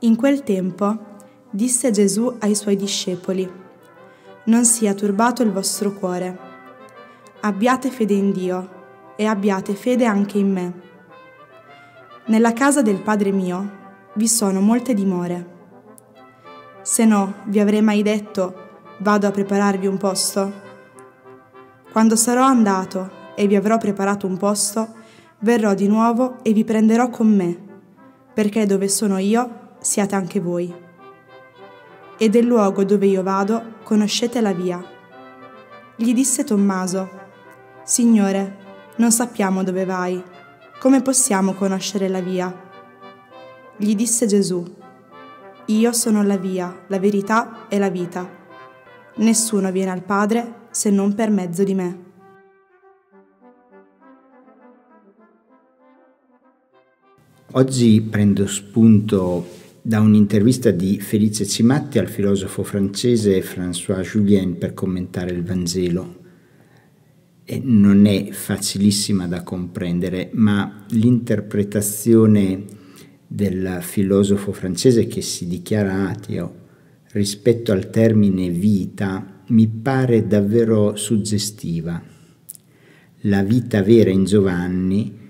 In quel tempo disse Gesù ai suoi discepoli, Non sia turbato il vostro cuore, abbiate fede in Dio e abbiate fede anche in me. Nella casa del Padre mio vi sono molte dimore. Se no, vi avrei mai detto, vado a prepararvi un posto? Quando sarò andato e vi avrò preparato un posto, verrò di nuovo e vi prenderò con me, perché dove sono io siate anche voi. E del luogo dove io vado conoscete la via. Gli disse Tommaso, Signore, non sappiamo dove vai, come possiamo conoscere la via? Gli disse Gesù, Io sono la via, la verità e la vita. Nessuno viene al Padre se non per mezzo di me. Oggi prendo spunto da un'intervista di Felice Cimatti al filosofo francese François Julien per commentare il Vangelo. E non è facilissima da comprendere, ma l'interpretazione del filosofo francese che si dichiara ateo rispetto al termine vita mi pare davvero suggestiva. La vita vera in Giovanni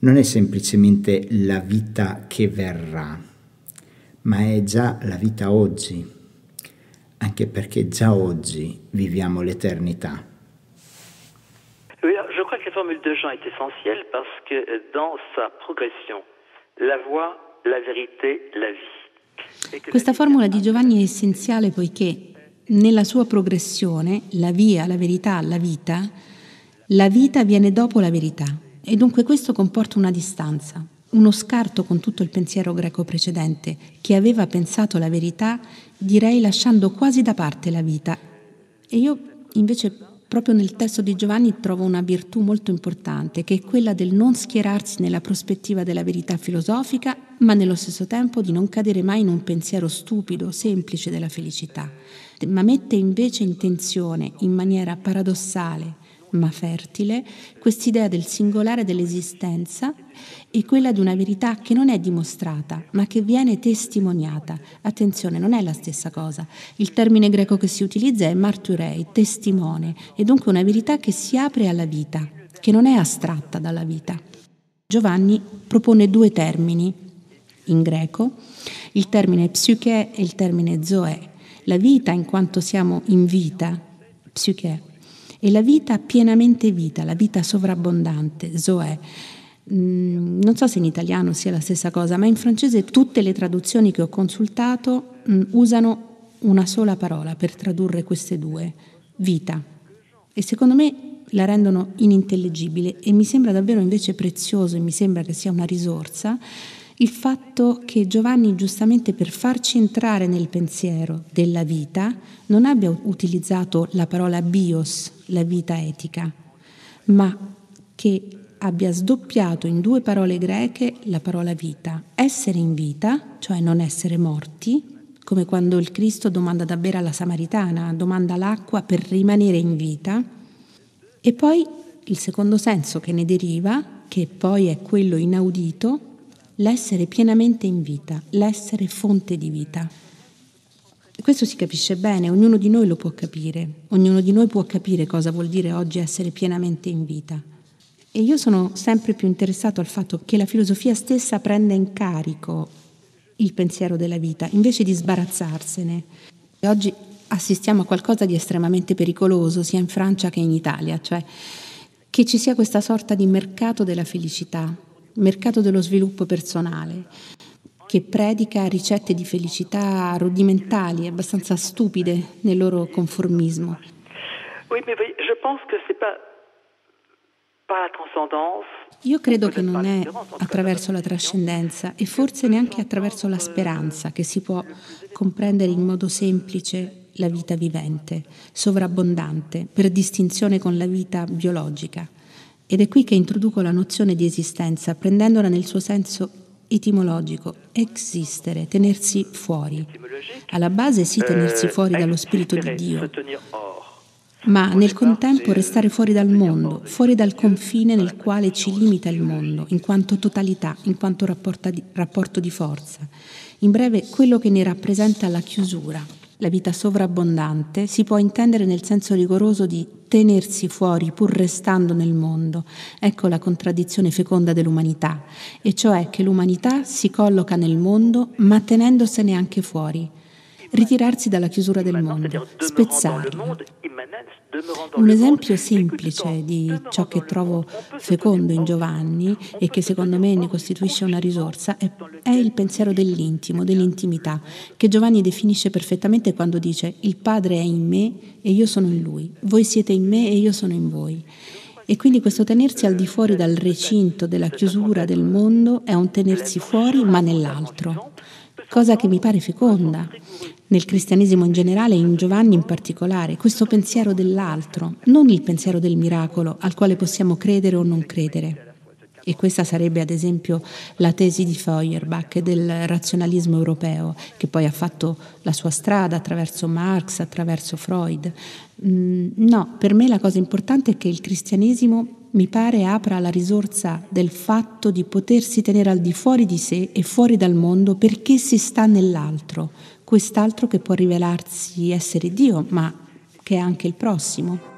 non è semplicemente la vita che verrà, ma è già la vita oggi, anche perché già oggi viviamo l'eternità. je crois que la formule de Jean est essentielle parce que euh, dans sa progression, la voie, la vérité, la vie. Questa formula di Giovanni è essenziale poiché nella sua progressione, la via, la verità, la vita, la vita viene dopo la verità. E dunque questo comporta una distanza, uno scarto con tutto il pensiero greco precedente, che aveva pensato la verità, direi lasciando quasi da parte la vita. E io invece proprio nel testo di Giovanni trovo una virtù molto importante, che è quella del non schierarsi nella prospettiva della verità filosofica, ma nello stesso tempo di non cadere mai in un pensiero stupido, semplice della felicità, ma mette invece in tensione, in maniera paradossale, ma fertile, quest'idea del singolare dell'esistenza e quella di una verità che non è dimostrata, ma che viene testimoniata. Attenzione, non è la stessa cosa. Il termine greco che si utilizza è marturei, testimone, e dunque una verità che si apre alla vita, che non è astratta dalla vita. Giovanni propone due termini in greco, il termine psiche e il termine zoe. La vita in quanto siamo in vita, psiche, e la vita pienamente vita, la vita sovrabbondante, Zoe. Mm, non so se in italiano sia la stessa cosa, ma in francese tutte le traduzioni che ho consultato mm, usano una sola parola per tradurre queste due, vita. E secondo me la rendono inintellegibile e mi sembra davvero invece prezioso e mi sembra che sia una risorsa il fatto che Giovanni giustamente per farci entrare nel pensiero della vita non abbia utilizzato la parola bios la vita etica, ma che abbia sdoppiato in due parole greche la parola vita. Essere in vita, cioè non essere morti, come quando il Cristo domanda da bere alla Samaritana, domanda l'acqua per rimanere in vita. E poi il secondo senso che ne deriva, che poi è quello inaudito, l'essere pienamente in vita, l'essere fonte di vita. Questo si capisce bene, ognuno di noi lo può capire, ognuno di noi può capire cosa vuol dire oggi essere pienamente in vita. E io sono sempre più interessato al fatto che la filosofia stessa prenda in carico il pensiero della vita, invece di sbarazzarsene. E oggi assistiamo a qualcosa di estremamente pericoloso, sia in Francia che in Italia, cioè che ci sia questa sorta di mercato della felicità, mercato dello sviluppo personale, che predica ricette di felicità rudimentali, abbastanza stupide nel loro conformismo. Io credo che non è attraverso la trascendenza e forse neanche attraverso la speranza che si può comprendere in modo semplice la vita vivente, sovrabbondante, per distinzione con la vita biologica. Ed è qui che introduco la nozione di esistenza, prendendola nel suo senso etimologico, esistere, tenersi fuori. Alla base sì tenersi eh, fuori dallo Spirito di Dio, oh". ma nel contempo restare fuori dal mondo, fuori dal confine nel quale ci limita il mondo, in quanto totalità, in quanto rapporto di forza. In breve, quello che ne rappresenta la chiusura. La vita sovrabbondante si può intendere nel senso rigoroso di tenersi fuori pur restando nel mondo. Ecco la contraddizione feconda dell'umanità, e cioè che l'umanità si colloca nel mondo ma tenendosene anche fuori ritirarsi dalla chiusura del mondo, spezzarlo. Un esempio semplice di ciò che trovo fecondo in Giovanni e che secondo me ne costituisce una risorsa è, il pensiero dell'intimo, dell'intimità, che Giovanni definisce perfettamente quando dice il Padre è in me e io sono in lui, voi siete in me e io sono in voi. E quindi questo tenersi al di fuori dal recinto della chiusura del mondo è un tenersi fuori ma nell'altro, cosa che mi pare feconda nel cristianesimo in generale e in Giovanni in particolare, questo pensiero dell'altro, non il pensiero del miracolo al quale possiamo credere o non credere. E questa sarebbe ad esempio la tesi di Feuerbach del razionalismo europeo, che poi ha fatto la sua strada attraverso Marx, attraverso Freud. Mm, no, per me la cosa importante è che il cristianesimo mi pare apra la risorsa del fatto di potersi tenere al di fuori di sé e fuori dal mondo perché si sta nell'altro, quest'altro che può rivelarsi essere Dio, ma che è anche il prossimo.